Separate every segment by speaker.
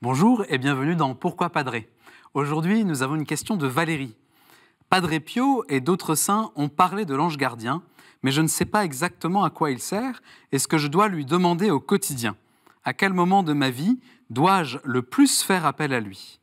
Speaker 1: Bonjour et bienvenue dans Pourquoi Padré Aujourd'hui, nous avons une question de Valérie. Padré Pio et d'autres saints ont parlé de l'ange gardien, mais je ne sais pas exactement à quoi il sert et ce que je dois lui demander au quotidien. À quel moment de ma vie dois-je le plus faire appel à lui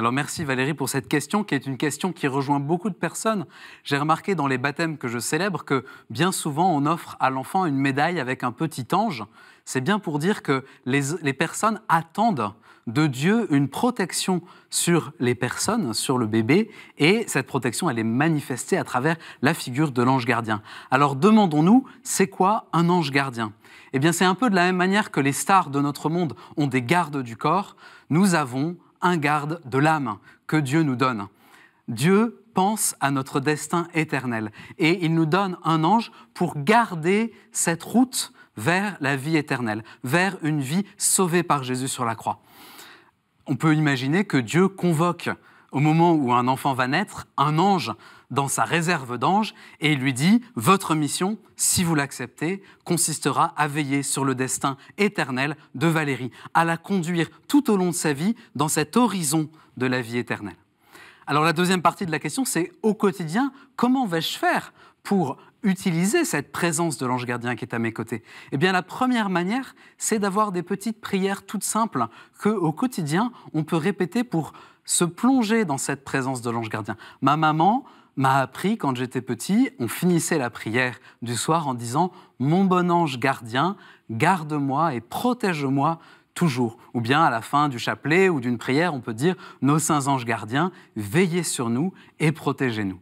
Speaker 1: alors merci Valérie pour cette question qui est une question qui rejoint beaucoup de personnes. J'ai remarqué dans les baptêmes que je célèbre que bien souvent on offre à l'enfant une médaille avec un petit ange. C'est bien pour dire que les, personnes attendent de Dieu une protection sur les personnes, sur le bébé, et cette protection, elle est manifestée à travers la figure de l'ange gardien. Alors demandons-nous, c'est quoi un ange gardien Eh bien c'est un peu de la même manière que les stars de notre monde ont des gardes du corps, nous avons un garde de l'âme que Dieu nous donne. Dieu pense à notre destin éternel et il nous donne un ange pour garder cette route vers la vie éternelle, vers une vie sauvée par Jésus sur la croix. On peut imaginer que Dieu convoque au moment où un enfant va naître, un ange dans sa réserve d'anges et il lui dit Votre mission, si vous l'acceptez, consistera à veiller sur le destin éternel de Valérie, à la conduire tout au long de sa vie dans cet horizon de la vie éternelle. Alors la deuxième partie de la question, c'est au quotidien, comment vais-je faire pour utiliser cette présence de l'ange gardien qui est à mes côtés Eh bien, la première manière, c'est d'avoir des petites prières toutes simples que, au quotidien, on peut répéter pour se plonger dans cette présence de l'ange gardien. Ma maman m'a appris quand j'étais petit, on finissait la prière du soir en disant Mon bon ange gardien, garde-moi et protège-moi toujours. Ou bien à la fin du chapelet ou d'une prière, on peut dire Nos saints anges gardiens, veillez sur nous et protégez-nous.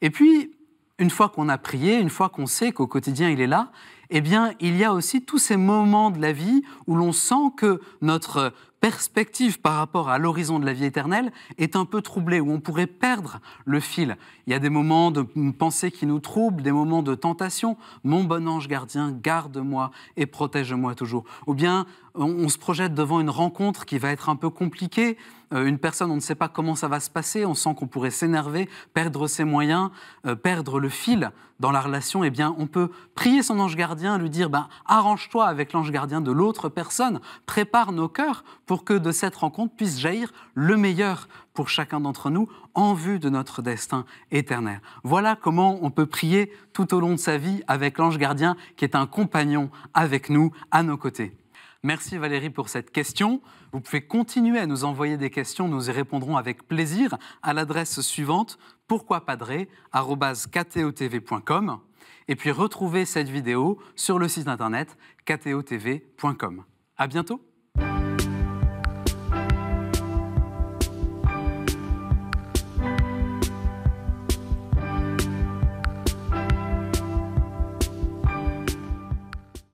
Speaker 1: Et puis, une fois qu'on a prié, une fois qu'on sait qu'au quotidien il est là, eh bien, il y a aussi tous ces moments de la vie où l'on sent que notre perspective par rapport à l'horizon de la vie éternelle est un peu troublée, où on pourrait perdre le fil. Il y a des moments de pensée qui nous troublent, des moments de tentation. Mon bon ange gardien, garde-moi et protège-moi toujours. Ou bien on, se projette devant une rencontre qui va être un peu compliquée. Euh, une personne, on ne sait pas comment ça va se passer, on sent qu'on pourrait s'énerver, perdre ses moyens, euh, perdre le fil dans la relation. Eh bien, on peut prier son ange gardien, lui dire bah, arrange-toi avec l'ange gardien de l'autre personne, prépare nos cœurs pour que de cette rencontre puisse jaillir le meilleur pour chacun d'entre nous en vue de notre destin éternel. Voilà comment on peut prier tout au long de sa vie avec l'ange gardien qui est un compagnon avec nous, à nos côtés. Merci Valérie pour cette question. Vous pouvez continuer à nous envoyer des questions, nous y répondrons avec plaisir à l'adresse suivante pourquoipadré.com et puis retrouvez cette vidéo sur le site internet ktotv.com. À bientôt